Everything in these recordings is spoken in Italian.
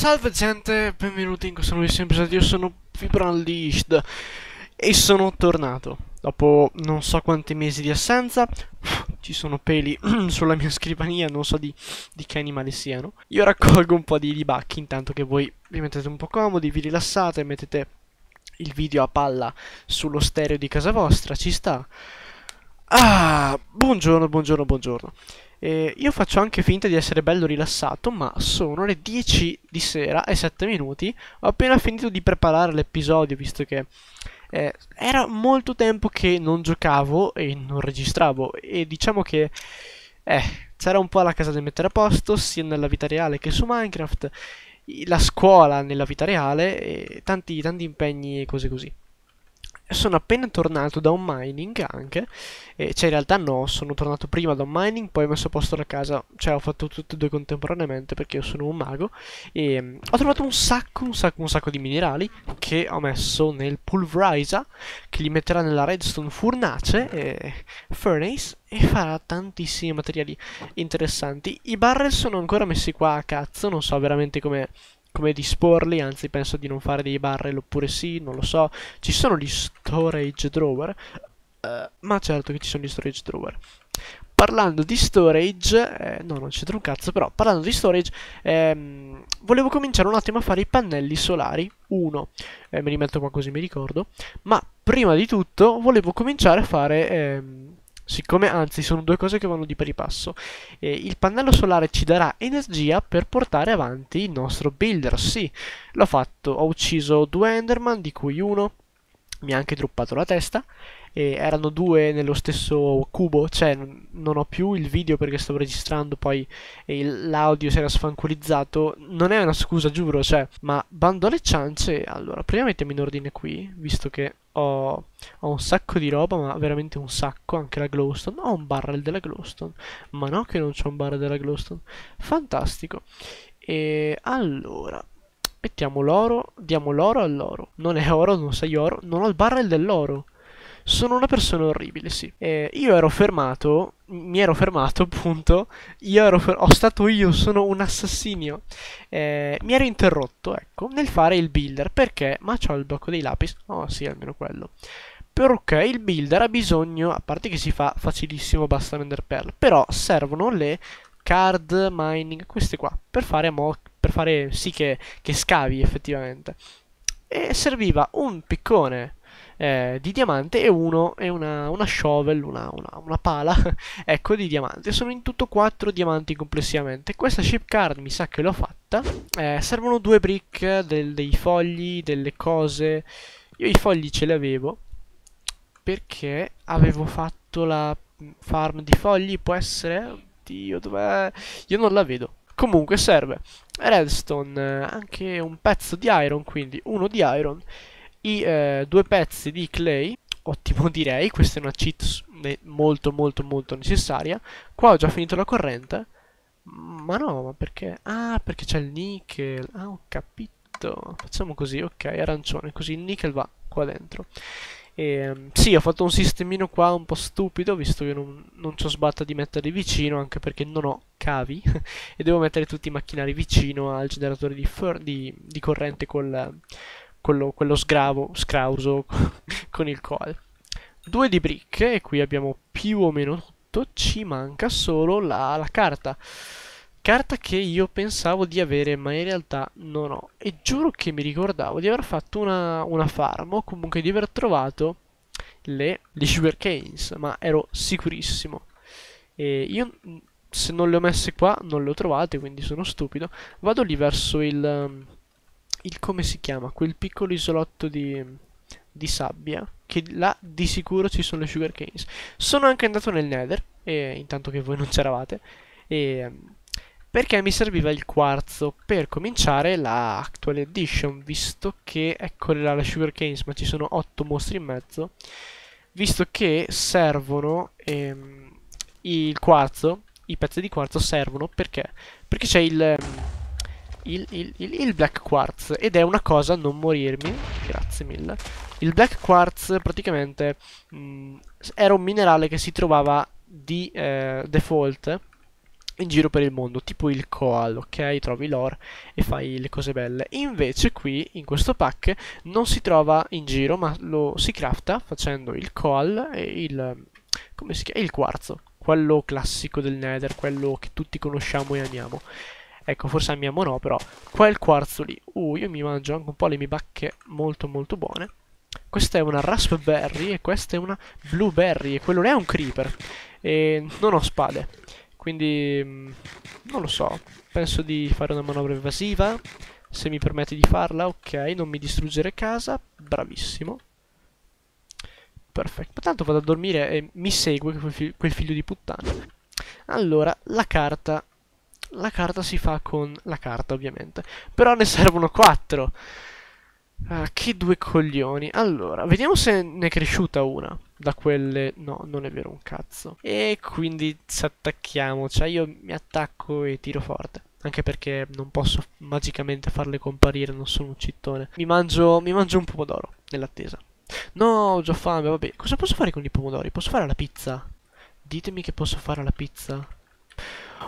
Salve gente, benvenuti in questo nuovo episodio, io sono Vibranlished e sono tornato dopo non so quanti mesi di assenza, ci sono peli sulla mia scrivania, non so di, di, che animali siano. Io raccolgo un po' di bacchi intanto che voi vi mettete un po' comodi, vi rilassate, mettete il video a palla sullo stereo di casa vostra, ci sta. Ah, buongiorno, buongiorno, buongiorno. Eh, io faccio anche finta di essere bello rilassato, ma sono le 10 di sera e 7 minuti. Ho appena finito di preparare l'episodio, visto che eh, era molto tempo che non giocavo e non registravo. E diciamo che eh, c'era un po' la casa da mettere a posto, sia nella vita reale che su Minecraft, la scuola nella vita reale, e tanti, tanti impegni e cose così sono appena tornato da un mining anche, eh, cioè in realtà no, sono tornato prima da un mining, poi ho messo a posto la casa, cioè ho fatto tutti e due contemporaneamente perché io sono un mago, e mm, ho trovato un sacco, un sacco, un sacco di minerali che ho messo nel pulverizer, che li metterà nella redstone furnace, eh, furnace, e farà tantissimi materiali interessanti. I barrel sono ancora messi qua a cazzo, non so veramente come come disporli, anzi penso di non fare dei barrel oppure sì, non lo so. Ci sono gli storage drawer, eh, ma certo che ci sono gli storage drawer. Parlando di storage, eh, no non c'entra un cazzo però, parlando di storage, ehm, volevo cominciare un attimo a fare i pannelli solari, uno, eh, me li metto qua così mi ricordo, ma prima di tutto volevo cominciare a fare... Ehm, siccome anzi sono due cose che vanno di pari passo, eh, il pannello solare ci darà energia per portare avanti il nostro builder, sì, l'ho fatto, ho ucciso due Enderman di cui uno mi ha anche droppato la testa. E erano due nello stesso cubo, cioè non ho più il video perché stavo registrando, poi l'audio si era sfanculizzato. Non è una scusa, giuro, cioè, ma bando alle ciance. Allora, prima mettiamo in ordine qui, visto che ho, ho un sacco di roba, ma veramente un sacco, anche la Glowstone. Ho un barrel della Glowstone, ma no che non c'è un barrel della Glowstone. Fantastico. E allora, Mettiamo l'oro, diamo l'oro all'oro. Non è oro, non sei oro, non ho il barrel dell'oro. Sono una persona orribile, sì. Eh, io ero fermato, mi ero fermato, appunto. Io ero fermato, ho stato io, sono un assassino. Eh, mi ero interrotto, ecco, nel fare il builder. Perché? Ma c'ho il blocco dei lapis. Oh, sì, almeno quello. Perché il builder ha bisogno, a parte che si fa facilissimo, basta un enderpearl. Però servono le card mining, queste qua, per fare mock per fare sì che, che scavi effettivamente. E serviva un piccone eh, di diamante e uno e una, una shovel, una, una, una pala, ecco, di diamante. Sono in tutto 4 diamanti complessivamente. Questa ship card mi sa che l'ho fatta. Eh, servono due brick, del, dei fogli, delle cose. Io i fogli ce li avevo perché avevo fatto la mm, farm di fogli, può essere... Oddio, dov'è? Io non la vedo. Comunque serve redstone, eh, anche un pezzo di iron, quindi uno di iron, i eh, due pezzi di clay, ottimo direi, questa è una cheat molto molto molto necessaria. Qua ho già finito la corrente, ma no, ma perché? Ah, perché c'è il nickel, ah ho capito. Facciamo così, ok, arancione, così il nickel va qua dentro. E, ehm, sì, ho fatto un sistemino qua un po' stupido, visto che non, non ci ho sbatta di metterli vicino, anche perché non ho cavi, e devo mettere tutti i macchinari vicino al generatore di, di, di corrente col, quello, quello sgravo, scrauso con il coil. Due di brick, e qui abbiamo più o meno tutto, ci manca solo la, la carta. Carta che io pensavo di avere, ma in realtà non ho. E giuro che mi ricordavo di aver fatto una, una farm, o comunque di aver trovato le, le Sugar Canes, ma ero sicurissimo. E io, mm, se non le ho messe qua, non le ho trovate, quindi sono stupido. Vado lì verso il... Mm, il come si chiama? Quel piccolo isolotto di, di sabbia, che là di sicuro ci sono le Sugar Canes. Sono anche andato nel Nether, e, intanto che voi non c'eravate, e mm, perché mi serviva il quarzo per cominciare la Actual Edition, visto che, ecco la le Sugar Canes, ma ci sono 8 mostri in mezzo, visto che servono ehm, il quarzo, i pezzi di quarzo servono perché? Perché c'è il, ehm, il, il, il, Black Quartz ed è una cosa, non morirmi, grazie mille. Il Black Quartz praticamente mh, mm, era un minerale che si trovava di eh, default in giro per il mondo, tipo il koal, ok? Trovi l'ore e fai le cose belle. Invece qui, in questo pack, non si trova in giro, ma lo si crafta facendo il koal e il... come si chiama? il quarzo. Quello classico del nether, quello che tutti conosciamo e amiamo. Ecco, forse amiamo no, però quel quarzo lì. Uh, io mi mangio anche un po' le mie bacche molto molto buone. Questa è una raspberry e questa è una blueberry e quello lì è un creeper. E non ho spade. Quindi mm, non lo so, penso di fare una manovra evasiva, se mi permette di farla, ok, non mi distruggere casa, bravissimo. Perfetto, ma tanto vado a dormire e mi segue quel, figlio di puttana. Allora, la carta, la carta si fa con la carta ovviamente, però ne servono quattro. Ah, che due coglioni. Allora, vediamo se ne è cresciuta una da quelle no, non è vero un cazzo. E quindi ci attacchiamo, cioè io mi attacco e tiro forte. Anche perché non posso magicamente farle comparire, non sono un cittone. Mi mangio, mi mangio un pomodoro nell'attesa. No, ho già fame, vabbè. Cosa posso fare con i pomodori? Posso fare la pizza? Ditemi che posso fare la pizza.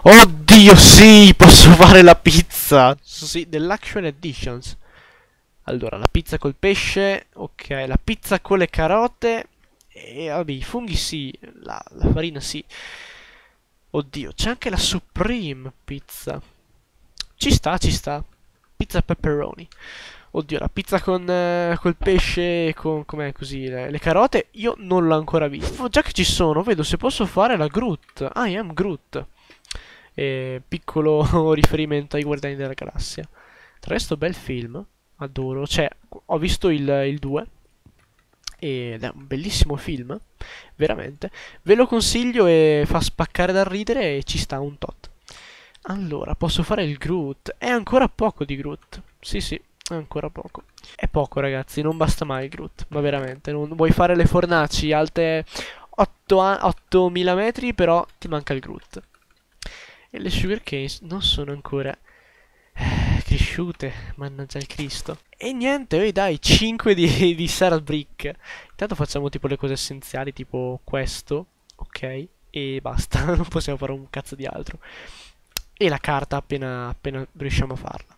Oddio, sì, posso fare la pizza! Sì, dell'Action Editions. Allora, la pizza col pesce, ok, la pizza con le carote, e vabbè, i funghi sì, la, la farina sì. Oddio, c'è anche la Supreme Pizza. Ci sta, ci sta. Pizza pepperoni. Oddio, la pizza con eh, col pesce e con com'è così le, le, carote io non l'ho ancora vista. Già che ci sono, vedo se posso fare la Groot. Ah, I am Groot. Eh, piccolo riferimento ai Guardiani della Galassia. Tra l'altro, bel film, adoro. Cioè, ho visto il, il 2 ed è un bellissimo film, veramente. Ve lo consiglio e fa spaccare dal ridere e ci sta un tot. Allora, posso fare il Groot? È ancora poco di Groot. Sì, sì, è ancora poco. È poco, ragazzi, non basta mai il Groot, ma veramente. Non vuoi fare le fornaci alte 8000 metri, però ti manca il Groot. E le sugarcane non sono ancora cresciute, mannaggia il Cristo. E niente, oi dai, 5 di, di Sarah Brick. Intanto facciamo tipo le cose essenziali, tipo questo, ok? E basta, non possiamo fare un cazzo di altro. E la carta appena, appena riusciamo a farla.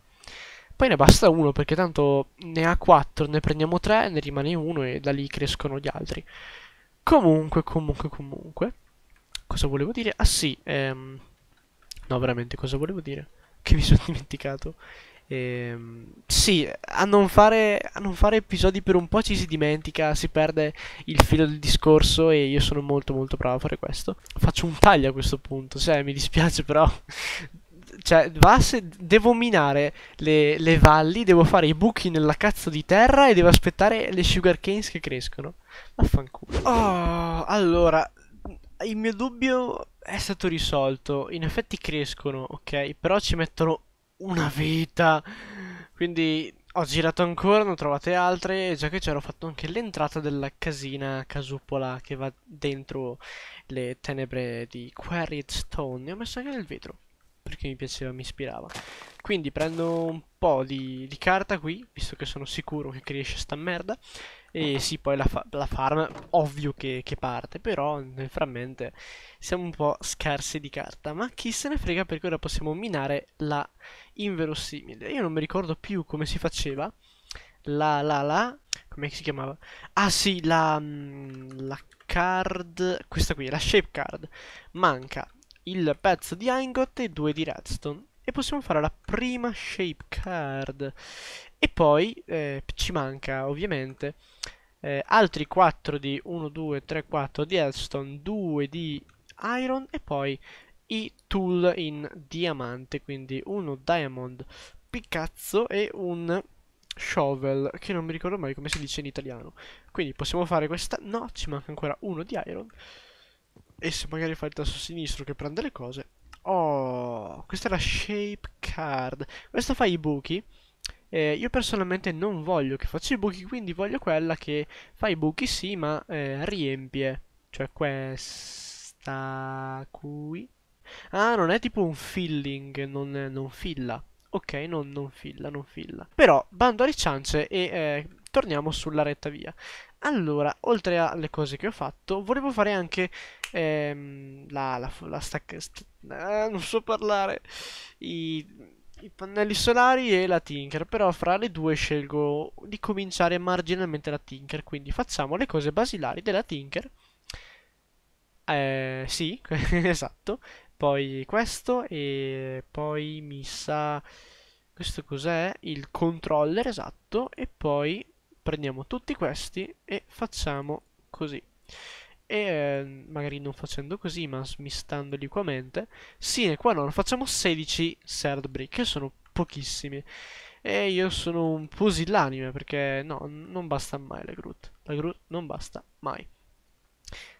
Poi ne basta uno, perché tanto ne ha 4, ne prendiamo 3, ne rimane uno e da lì crescono gli altri. Comunque, comunque, comunque. Cosa volevo dire? Ah sì, ehm... No, veramente, cosa volevo dire? che mi sono dimenticato. E, ehm, sì, a non, fare, a non, fare, episodi per un po' ci si dimentica, si perde il filo del discorso e io sono molto molto bravo a fare questo. Faccio un taglio a questo punto, cioè mi dispiace però... Cioè, va se devo minare le, le valli, devo fare i buchi nella cazzo di terra e devo aspettare le sugar canes che crescono. Vaffanculo. Oh, allora, il mio dubbio è stato risolto. In effetti crescono, ok? Però ci mettono una vita. Quindi ho girato ancora, non trovate altre. E Già che c'ero, ho fatto anche l'entrata della casina casupola che va dentro le tenebre di Quarried Stone. Ne ho messo anche del vetro perché mi piaceva, mi ispirava. Quindi prendo un po' di, di carta qui, visto che sono sicuro che cresce sta merda. E sì, poi la, fa- la farm, ovvio che, che parte, però nel frammento siamo un po' scarsi di carta. Ma chi se ne frega perché ora possiamo minare la inverosimile. Io non mi ricordo più come si faceva. La, la, la, come si chiamava? Ah sì, la, mm, la card, questa qui, la shape card. Manca il pezzo di ingot e due di Redstone e possiamo fare la prima shape card e poi eh, ci manca ovviamente eh, altri 4 di 1, 2, 3, 4 di Elston, 2 di Iron e poi i tool in diamante, quindi uno diamond piccazzo e un shovel, che non mi ricordo mai come si dice in italiano. Quindi possiamo fare questa... No, ci manca ancora uno di iron. E se magari fa il tasto sinistro che prende le cose... Oh, questa è la shape card. Questo fa i buchi eh, io personalmente non voglio che faccia i buchi, quindi voglio quella che fa i buchi sì, ma eh, riempie. Cioè questa qui. Ah, non è tipo un filling, non, non filla. Ok, non, non filla, non filla. Però, bando alle ciance e eh, torniamo sulla retta via. Allora, oltre alle cose che ho fatto, volevo fare anche ehm, la, la, la stack... St ah, non so parlare. I, i pannelli solari e la Tinker, però fra le due scelgo di cominciare marginalmente la Tinker, quindi facciamo le cose basilari della Tinker. Eh, sì, esatto. Poi questo e poi mi sa... Questo cos'è? Il controller, esatto. E poi prendiamo tutti questi e facciamo così e ehm, magari non facendo così ma smistando liquamente, sine qua non facciamo 16 Serd Brick, che sono pochissimi. E io sono un pusillanime perché no, non basta mai la Groot. La Groot non basta mai.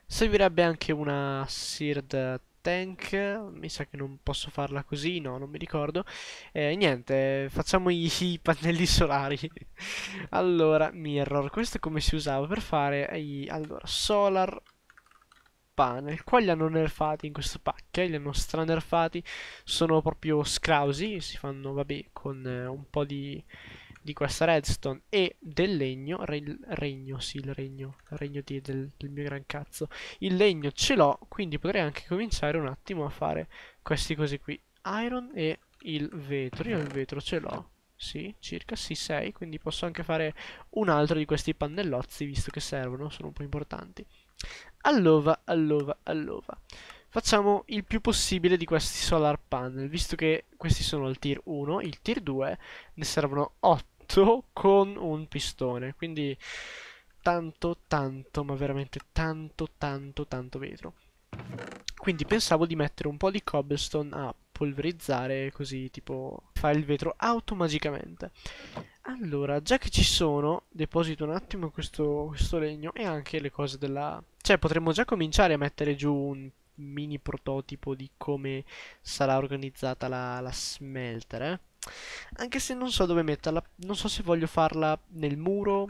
Servirebbe anche una Seared Tank, mi sa che non posso farla così, no, non mi ricordo. E niente, facciamo i, i pannelli solari. allora, mirror, questo è come si usava per fare i... Allora, solar panel. Qua li hanno nerfati in questo pack, eh, li hanno stranerfati, sono proprio scrausi, si fanno, vabbè, con eh, un po' di, di, questa redstone e del legno, re, regno, sì, il regno, il regno di, del, del mio gran cazzo. Il legno ce l'ho, quindi potrei anche cominciare un attimo a fare questi cose qui. Iron e il vetro, io il vetro ce l'ho. Sì, circa, sì, 6, quindi posso anche fare un altro di questi pannellozzi, visto che servono, sono un po' importanti. Allora, allora, allora. Facciamo il più possibile di questi solar panel, visto che questi sono il tier 1, il tier 2 ne servono 8 con un pistone, quindi tanto, tanto, ma veramente tanto, tanto, tanto vetro. Quindi pensavo di mettere un po' di cobblestone a polverizzare, così tipo fa il vetro automagicamente. Allora, già che ci sono, deposito un attimo questo, questo legno e anche le cose della... Cioè, potremmo già cominciare a mettere giù un mini prototipo di come sarà organizzata la, la smelter, eh? Anche se non so dove metterla, non so se voglio farla nel muro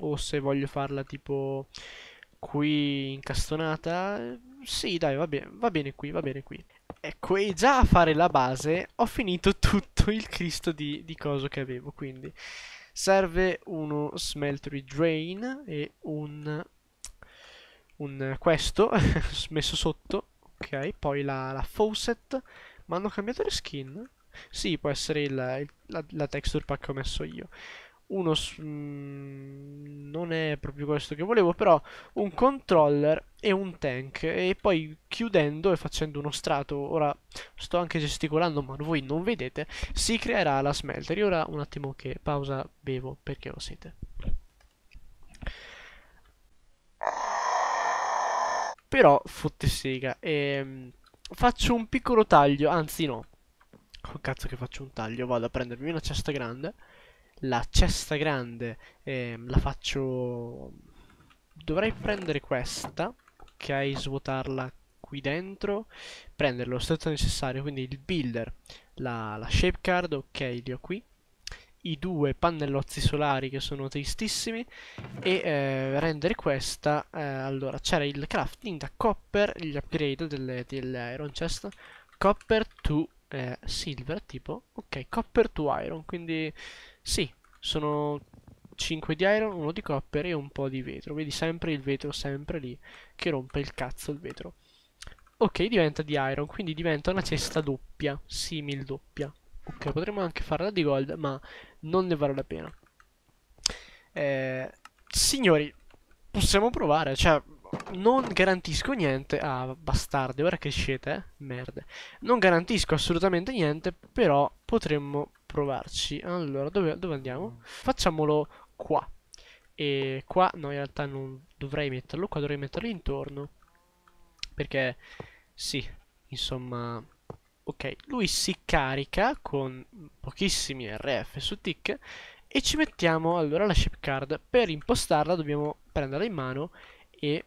o se voglio farla tipo qui incastonata. Sì, dai, va bene, va bene qui, va bene qui. Ecco, e già a fare la base ho finito tutto tutto il Cristo di, di coso che avevo. Quindi serve uno smeltery drain e un, un questo messo sotto. Ok, poi la, la faucet. Ma hanno cambiato le skin? Sì, può essere il, il, la, la texture pack che ho messo io uno mm, non è proprio questo che volevo però un controller e un tank e poi chiudendo e facendo uno strato ora sto anche gesticolando ma voi non vedete si creerà la smelter io ora un attimo che pausa bevo perché lo siete però fotte sega ehm, faccio un piccolo taglio anzi no cazzo che faccio un taglio vado a prendermi una cesta grande la cesta grande eh, la faccio... Dovrei prendere questa, ok svuotarla qui dentro, prendere lo stretto necessario, quindi il builder, la, la shape card, ok, li ho qui, i due pannellozzi solari che sono tristissimi e eh, rendere questa eh, allora c'era il crafting da copper gli upgrade delle, dell'iron chest copper to eh, silver tipo, ok, copper to iron, quindi sì, sono 5 di iron, 1 di copper e un po' di vetro, vedi sempre il vetro sempre lì che rompe il cazzo il vetro. Ok, diventa di iron, quindi diventa una cesta doppia, simil doppia. Ok, potremmo anche farla di gold, ma non ne vale la pena. Eh, signori, possiamo provare, cioè non garantisco niente. Ah, bastarde, ora crescete, eh? Merde. Non garantisco assolutamente niente, però potremmo provarci. Allora, dove, dove andiamo? Mm. Facciamolo qua. E qua, no, in realtà non dovrei metterlo qua, dovrei metterlo intorno. Perché, sì, insomma... Ok, lui si carica con pochissimi RF su tick e ci mettiamo allora la ship card. Per impostarla dobbiamo prenderla in mano e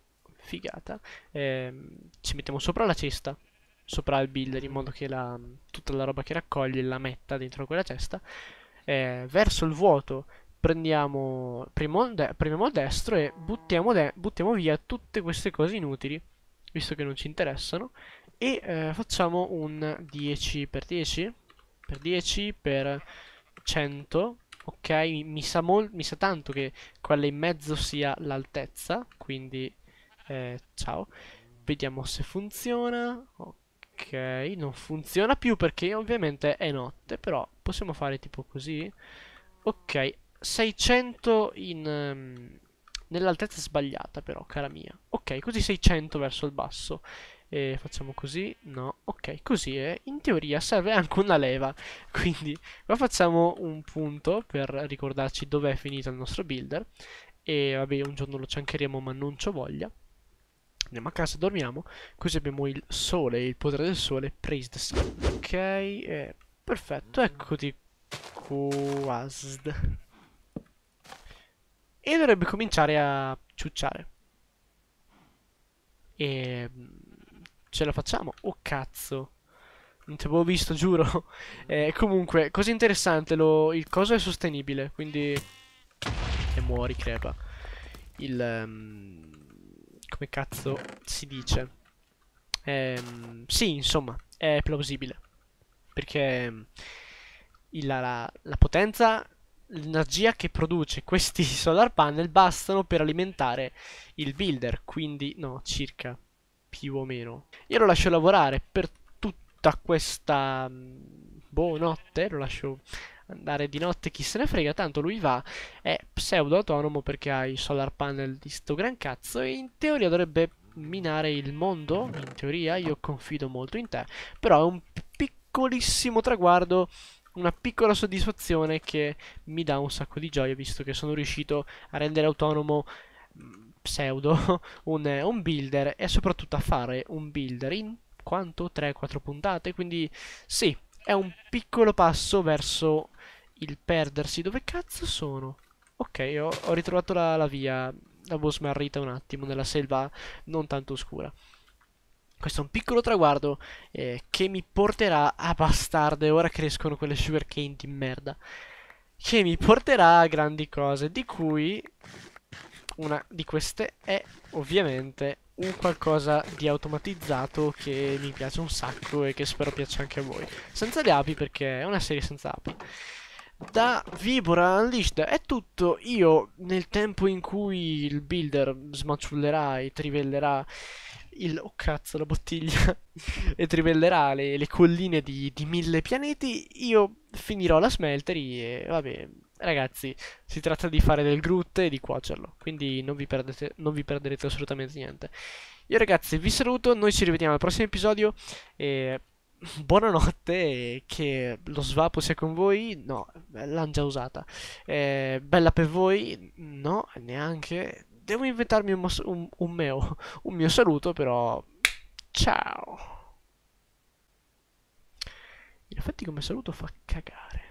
figata, ehm, ci mettiamo sopra la cesta, sopra il builder, in modo che la, tutta la roba che raccoglie la metta dentro quella cesta. Eh, verso il vuoto prendiamo, de- premiamo a destro e buttiamo, de- buttiamo, via tutte queste cose inutili, visto che non ci interessano, e eh, facciamo un 10x10, per 10 per 100 ok mi sa, mi sa tanto che quella in mezzo sia l'altezza quindi eh, ciao vediamo se funziona ok non funziona più perché ovviamente è notte però possiamo fare tipo così ok 600 in um, nell'altezza sbagliata però cara mia ok così 600 verso il basso e facciamo così, no, ok, così eh. in teoria serve anche una leva, quindi qua facciamo un punto per ricordarci dove è finito il nostro builder, e vabbè un giorno lo ciancheremo ma non c'ho voglia, andiamo a casa, dormiamo, così abbiamo il sole, il potere del sole, praised sun. Ok, eh, perfetto, eccoti quasd. E dovrebbe cominciare a ciucciare. E mm, ce la facciamo? Oh cazzo. Non ti avevo visto, giuro. Eh, comunque, cosa interessante, lo, il coso è sostenibile, quindi... E muori, crepa. Il... Um come cazzo si dice. Ehm, sì, insomma, è plausibile. Perché ehm, il, la, la potenza, l'energia che produce questi solar panel bastano per alimentare il builder, quindi no, circa più o meno. Io lo lascio lavorare per tutta questa mm, boh, notte, lo lascio andare di notte chi se ne frega, tanto lui va, è pseudo autonomo perché ha i solar panel di sto gran cazzo e in teoria dovrebbe minare il mondo, in teoria io confido molto in te, però è un piccolissimo traguardo una piccola soddisfazione che mi dà un sacco di gioia visto che sono riuscito a rendere autonomo mm, pseudo un, un builder e soprattutto a fare un builder in quanto 3-4 puntate quindi sì è un piccolo passo verso il perdersi. Dove cazzo sono? Ok, ho, ho ritrovato la, la via. L'avevo smarrita un attimo nella selva non tanto oscura. Questo è un piccolo traguardo eh, che mi porterà a bastarde. Ora crescono quelle sugarcane di merda. Che mi porterà a grandi cose, di cui una di queste è ovviamente un qualcosa di automatizzato che mi piace un sacco e che spero piaccia anche a voi. Senza le api perché è una serie senza api. Da Vibora Unleashed è tutto. Io nel tempo in cui il builder smaciullerà e trivellerà il... Oh cazzo, la bottiglia! e trivellerà le, le colline di, di, mille pianeti, io finirò la smeltery e vabbè, ragazzi, si tratta di fare del Groot e di cuocerlo, quindi non vi, perdete, non vi perderete assolutamente niente. Io ragazzi vi saluto, noi ci rivediamo al prossimo episodio e buonanotte e che lo svapo sia con voi, no, l'hanno già usata, e eh, bella per voi, no, neanche, devo inventarmi un, un, un, meo, un mio saluto però, ciao! In effetti come saluto fa cagare.